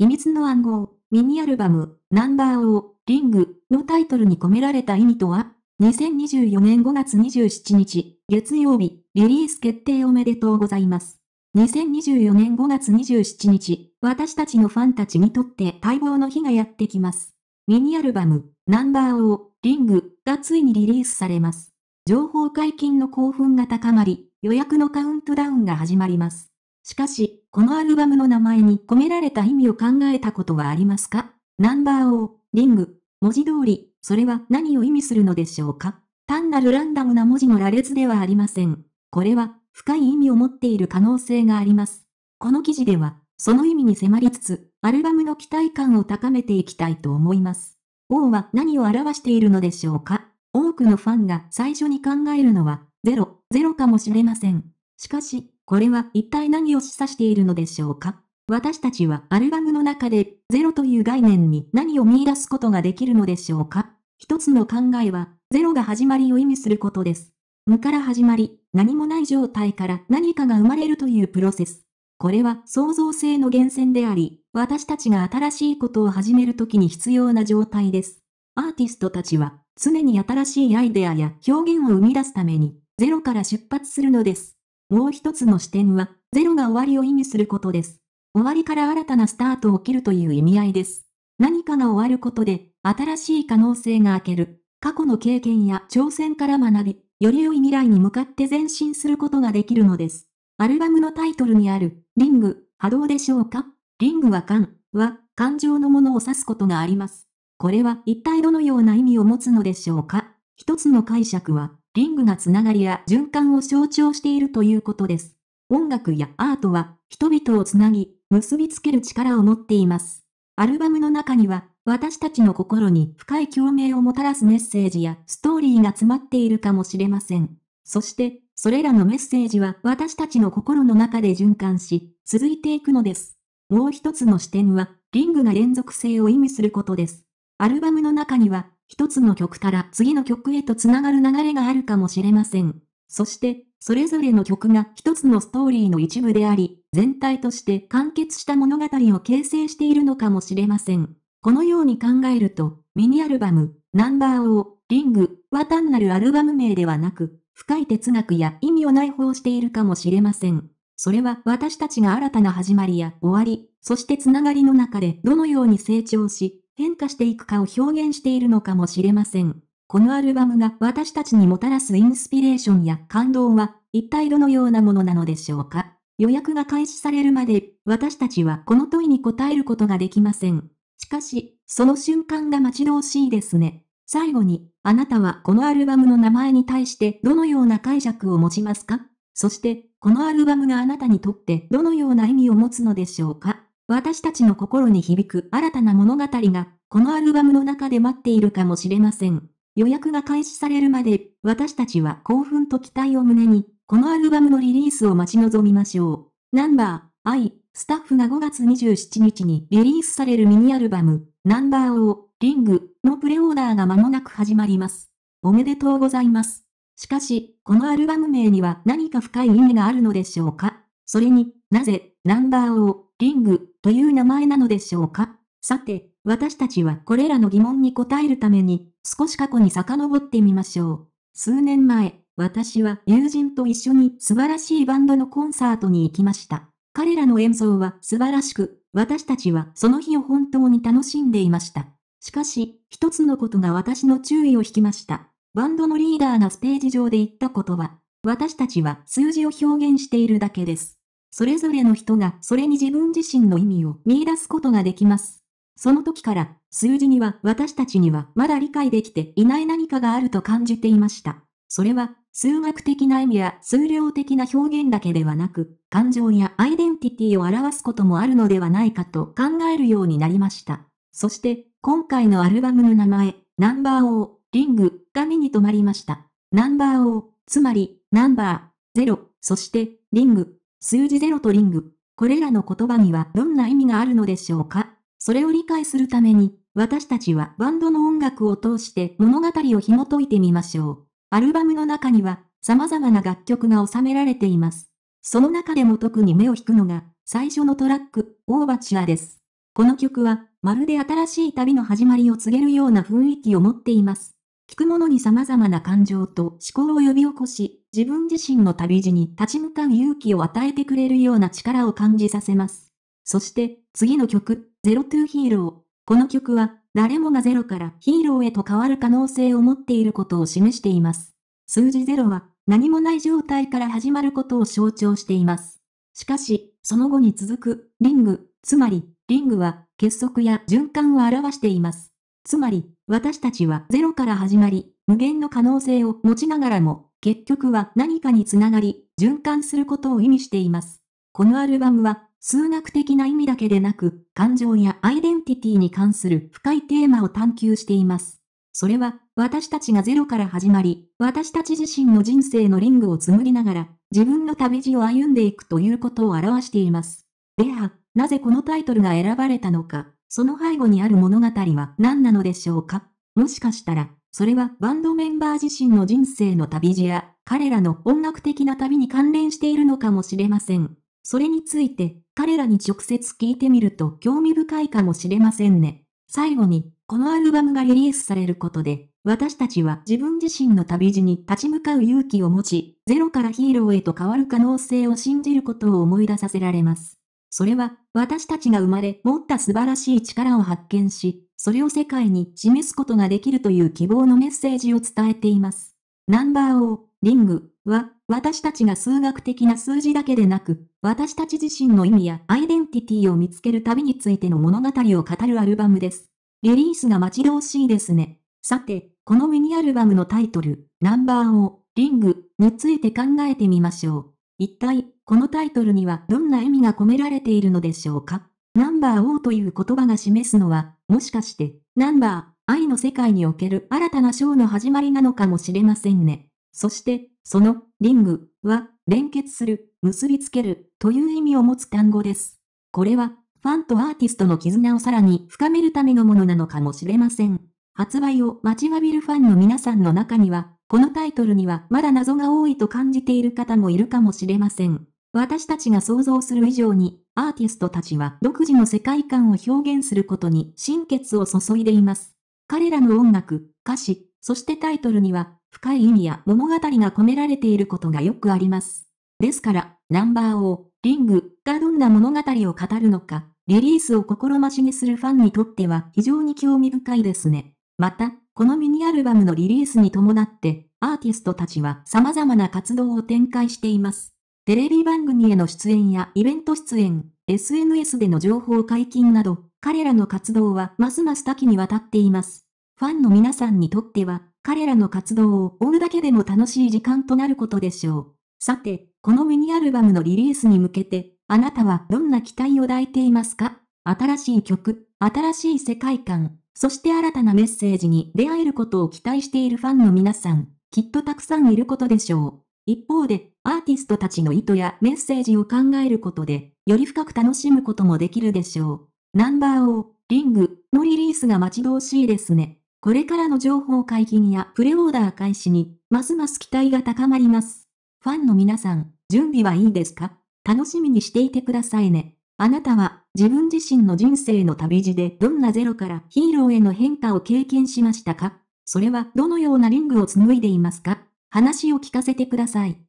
秘密の暗号、ミニアルバム、ナンバーを、リングのタイトルに込められた意味とは ?2024 年5月27日、月曜日、リリース決定おめでとうございます。2024年5月27日、私たちのファンたちにとって待望の日がやってきます。ミニアルバム、ナンバーを、リングがついにリリースされます。情報解禁の興奮が高まり、予約のカウントダウンが始まります。しかし、このアルバムの名前に込められた意味を考えたことはありますかナンバーを、リング。文字通り、それは何を意味するのでしょうか単なるランダムな文字の羅列ではありません。これは、深い意味を持っている可能性があります。この記事では、その意味に迫りつつ、アルバムの期待感を高めていきたいと思います。王は何を表しているのでしょうか多くのファンが最初に考えるのは、ゼロ、ゼロかもしれません。しかし、これは一体何を示唆しているのでしょうか私たちはアルバムの中で、ゼロという概念に何を見出すことができるのでしょうか一つの考えは、ゼロが始まりを意味することです。無から始まり、何もない状態から何かが生まれるというプロセス。これは創造性の源泉であり、私たちが新しいことを始めるときに必要な状態です。アーティストたちは、常に新しいアイデアや表現を生み出すために、ゼロから出発するのです。もう一つの視点は、ゼロが終わりを意味することです。終わりから新たなスタートを切るという意味合いです。何かが終わることで、新しい可能性が開ける。過去の経験や挑戦から学び、より良い未来に向かって前進することができるのです。アルバムのタイトルにある、リング、波動でしょうかリングは感は、感情のものを指すことがあります。これは一体どのような意味を持つのでしょうか一つの解釈は、リングがつながりや循環を象徴しているということです。音楽やアートは、人々をつなぎ、結びつける力を持っています。アルバムの中には、私たちの心に深い共鳴をもたらすメッセージやストーリーが詰まっているかもしれません。そして、それらのメッセージは私たちの心の中で循環し、続いていくのです。もう一つの視点は、リングが連続性を意味することです。アルバムの中には、一つの曲から次の曲へと繋がる流れがあるかもしれません。そして、それぞれの曲が一つのストーリーの一部であり、全体として完結した物語を形成しているのかもしれません。このように考えると、ミニアルバム、ナンバーを、リングは単なるアルバム名ではなく、深い哲学や意味を内包しているかもしれません。それは私たちが新たな始まりや終わり、そしてつながりの中でどのように成長し、変化していくかを表現しているのかもしれません。このアルバムが私たちにもたらすインスピレーションや感動は一体どのようなものなのでしょうか。予約が開始されるまで私たちはこの問いに答えることができません。しかし、その瞬間が待ち遠しいですね。最後に、あなたはこのアルバムの名前に対してどのような解釈を持ちますかそして、このアルバムがあなたにとってどのような意味を持つのでしょうか私たちの心に響く新たな物語が、このアルバムの中で待っているかもしれません。予約が開始されるまで、私たちは興奮と期待を胸に、このアルバムのリリースを待ち望みましょう。ナンバー、I、スタッフが5月27日にリリースされるミニアルバム、ナンバーー、リングのプレオーダーが間もなく始まります。おめでとうございます。しかし、このアルバム名には何か深い意味があるのでしょうかそれになぜナンバーを、リング、という名前なのでしょうかさて、私たちはこれらの疑問に答えるために、少し過去に遡ってみましょう。数年前、私は友人と一緒に素晴らしいバンドのコンサートに行きました。彼らの演奏は素晴らしく、私たちはその日を本当に楽しんでいました。しかし、一つのことが私の注意を引きました。バンドのリーダーがステージ上で言ったことは、私たちは数字を表現しているだけです。それぞれの人がそれに自分自身の意味を見出すことができます。その時から、数字には私たちにはまだ理解できていない何かがあると感じていました。それは、数学的な意味や数量的な表現だけではなく、感情やアイデンティティを表すこともあるのではないかと考えるようになりました。そして、今回のアルバムの名前、ナンバーー、リング、が目に留まりました。ナンバーー、つまり、ナンバー、ゼロ、そして、リング、数字0とリング。これらの言葉にはどんな意味があるのでしょうかそれを理解するために、私たちはバンドの音楽を通して物語を紐解いてみましょう。アルバムの中には様々な楽曲が収められています。その中でも特に目を引くのが最初のトラック、オーバチュアです。この曲はまるで新しい旅の始まりを告げるような雰囲気を持っています。聞く者に様々な感情と思考を呼び起こし、自分自身の旅路に立ち向かう勇気を与えてくれるような力を感じさせます。そして、次の曲、ゼロトゥーヒーロー。この曲は、誰もがゼロからヒーローへと変わる可能性を持っていることを示しています。数字ゼロは、何もない状態から始まることを象徴しています。しかし、その後に続く、リング、つまり、リングは、結束や循環を表しています。つまり、私たちはゼロから始まり、無限の可能性を持ちながらも、結局は何かにつながり、循環することを意味しています。このアルバムは、数学的な意味だけでなく、感情やアイデンティティに関する深いテーマを探求しています。それは、私たちがゼロから始まり、私たち自身の人生のリングを紡ぎながら、自分の旅路を歩んでいくということを表しています。では、なぜこのタイトルが選ばれたのか。その背後にある物語は何なのでしょうかもしかしたら、それはバンドメンバー自身の人生の旅路や、彼らの音楽的な旅に関連しているのかもしれません。それについて、彼らに直接聞いてみると興味深いかもしれませんね。最後に、このアルバムがリリースされることで、私たちは自分自身の旅路に立ち向かう勇気を持ち、ゼロからヒーローへと変わる可能性を信じることを思い出させられます。それは、私たちが生まれ持った素晴らしい力を発見し、それを世界に示すことができるという希望のメッセージを伝えています。ナンバーー、リングは、私たちが数学的な数字だけでなく、私たち自身の意味やアイデンティティを見つける旅についての物語を語るアルバムです。リリースが待ち遠しいですね。さて、このミニアルバムのタイトル、ナンバーー、リングについて考えてみましょう。一体、このタイトルにはどんな意味が込められているのでしょうかナンバー O という言葉が示すのは、もしかして、ナンバー、愛の世界における新たな章の始まりなのかもしれませんね。そして、その、リングは、連結する、結びつける、という意味を持つ単語です。これは、ファンとアーティストの絆をさらに深めるためのものなのかもしれません。発売を待ちわびるファンの皆さんの中には、このタイトルにはまだ謎が多いと感じている方もいるかもしれません。私たちが想像する以上に、アーティストたちは独自の世界観を表現することに心血を注いでいます。彼らの音楽、歌詞、そしてタイトルには、深い意味や物語が込められていることがよくあります。ですから、ナンバーオー、リングがどんな物語を語るのか、リリースを心待ちにするファンにとっては非常に興味深いですね。また、このミニアルバムのリリースに伴って、アーティストたちは様々な活動を展開しています。テレビ番組への出演やイベント出演、SNS での情報解禁など、彼らの活動はますます多岐にわたっています。ファンの皆さんにとっては、彼らの活動を追うだけでも楽しい時間となることでしょう。さて、このミニアルバムのリリースに向けて、あなたはどんな期待を抱いていますか新しい曲、新しい世界観、そして新たなメッセージに出会えることを期待しているファンの皆さん、きっとたくさんいることでしょう。一方で、アーティストたちの意図やメッセージを考えることで、より深く楽しむこともできるでしょう。ナンバーー、リングのリリースが待ち遠しいですね。これからの情報解禁やプレオーダー開始に、ますます期待が高まります。ファンの皆さん、準備はいいですか楽しみにしていてくださいね。あなたは自分自身の人生の旅路でどんなゼロからヒーローへの変化を経験しましたかそれはどのようなリングを紡いでいますか話を聞かせてください。